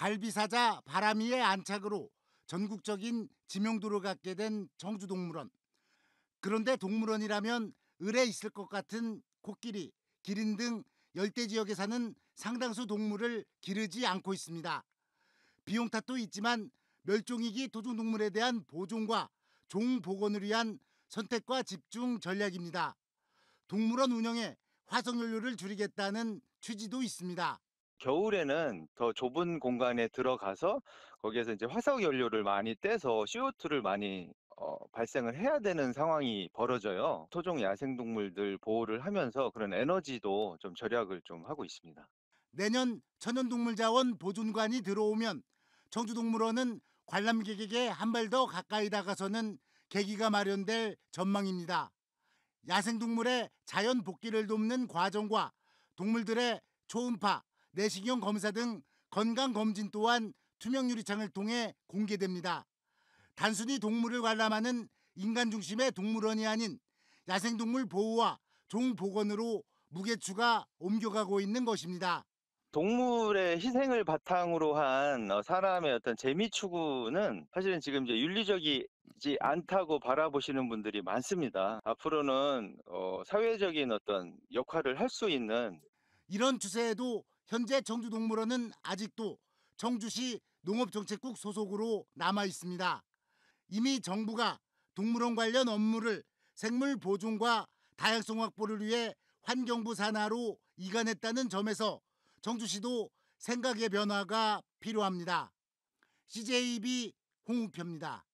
갈비사자 바람이의 안착으로 전국적인 지명도를 갖게 된 정주동물원. 그런데 동물원이라면 을에 있을 것 같은 코끼리, 기린 등 열대 지역에 사는 상당수 동물을 기르지 않고 있습니다. 비용 탓도 있지만 멸종위기 도중동물에 대한 보존과 종 복원을 위한 선택과 집중 전략입니다. 동물원 운영에 화석연료를 줄이겠다는 취지도 있습니다. 겨울에는 더 좁은 공간에 들어가서 거기에서 이제 화석 연료를 많이 떼서 CO2를 많이 어, 발생을 해야 되는 상황이 벌어져요. 토종 야생동물들 보호를 하면서 그런 에너지도 좀 절약을 좀 하고 있습니다. 내년 천연동물자원 보존관이 들어오면 청주동물원은 관람객에게 한 발 더 가까이 다가서는 계기가 마련될 전망입니다. 야생동물의 자연 복귀를 돕는 과정과 동물들의 초음파, 내시경 검사 등 건강검진 또한 투명 유리창을 통해 공개됩니다. 단순히 동물을 관람하는 인간 중심의 동물원이 아닌 야생동물 보호와 종복원으로 무게추가 옮겨가고 있는 것입니다. 동물의 희생을 바탕으로 한 어, 사람의 어떤 재미 추구는 사실은 지금 이제 윤리적이지 않다고 바라보시는 분들이 많습니다. 앞으로는 어, 사회적인 어떤 역할을 할 수 있는 이런 추세에도 현재 정주동물원은 아직도 정주시 농업정책국 소속으로 남아 있습니다. 이미 정부가 동물원 관련 업무를 생물 보존과 다양성 확보를 위해 환경부 산하로 이관했다는 점에서 정주시도 생각의 변화가 필요합니다. CJB 홍우표입니다.